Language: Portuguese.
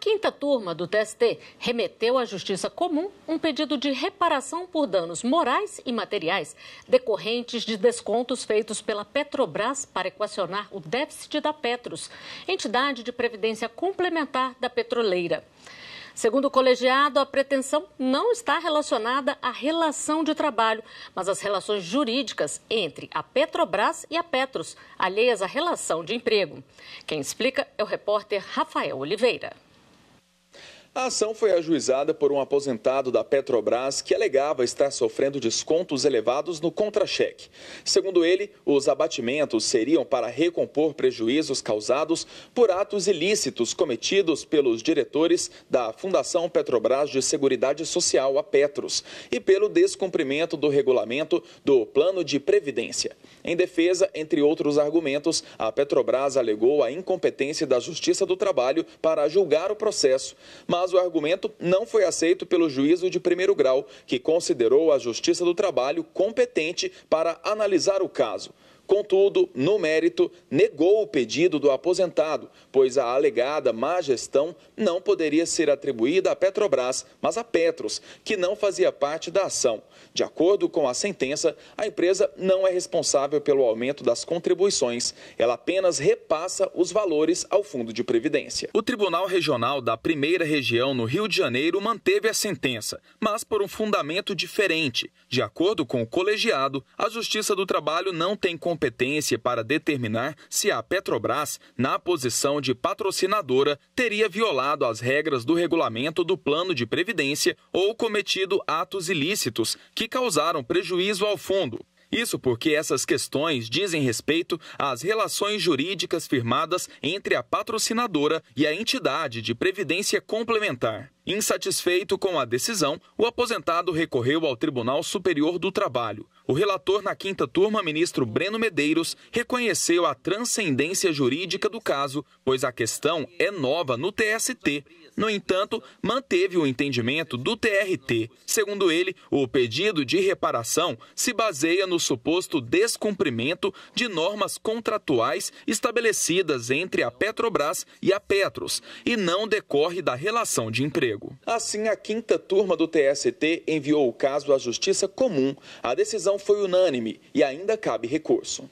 quinta turma do TST remeteu à Justiça Comum um pedido de reparação por danos morais e materiais decorrentes de descontos feitos pela Petrobras para equacionar o déficit da Petros, entidade de previdência complementar da petroleira. Segundo o colegiado, a pretensão não está relacionada à relação de trabalho, mas às relações jurídicas entre a Petrobras e a Petros, alheias à relação de emprego. Quem explica é o repórter Rafael Oliveira. A ação foi ajuizada por um aposentado da Petrobras que alegava estar sofrendo descontos elevados no contra-cheque. Segundo ele, os abatimentos seriam para recompor prejuízos causados por atos ilícitos cometidos pelos diretores da Fundação Petrobras de Seguridade Social, a Petros, e pelo descumprimento do regulamento do Plano de Previdência. Em defesa, entre outros argumentos, a Petrobras alegou a incompetência da Justiça do Trabalho para julgar o processo, mas mas o argumento não foi aceito pelo juízo de primeiro grau, que considerou a Justiça do Trabalho competente para analisar o caso. Contudo, no mérito, negou o pedido do aposentado, pois a alegada má gestão não poderia ser atribuída à Petrobras, mas à Petros, que não fazia parte da ação. De acordo com a sentença, a empresa não é responsável pelo aumento das contribuições, ela apenas repassa os valores ao fundo de previdência. O Tribunal Regional da Primeira Região no Rio de Janeiro manteve a sentença, mas por um fundamento diferente. De acordo com o colegiado, a Justiça do Trabalho não tem competência para determinar se a Petrobras, na posição de patrocinadora, teria violado as regras do regulamento do plano de previdência ou cometido atos ilícitos que causaram prejuízo ao fundo. Isso porque essas questões dizem respeito às relações jurídicas firmadas entre a patrocinadora e a entidade de previdência complementar. Insatisfeito com a decisão, o aposentado recorreu ao Tribunal Superior do Trabalho. O relator na quinta turma, ministro Breno Medeiros, reconheceu a transcendência jurídica do caso, pois a questão é nova no TST. No entanto, manteve o entendimento do TRT. Segundo ele, o pedido de reparação se baseia no suposto descumprimento de normas contratuais estabelecidas entre a Petrobras e a Petros e não decorre da relação de emprego emprego. Assim, a quinta turma do TST enviou o caso à Justiça Comum. A decisão foi unânime e ainda cabe recurso.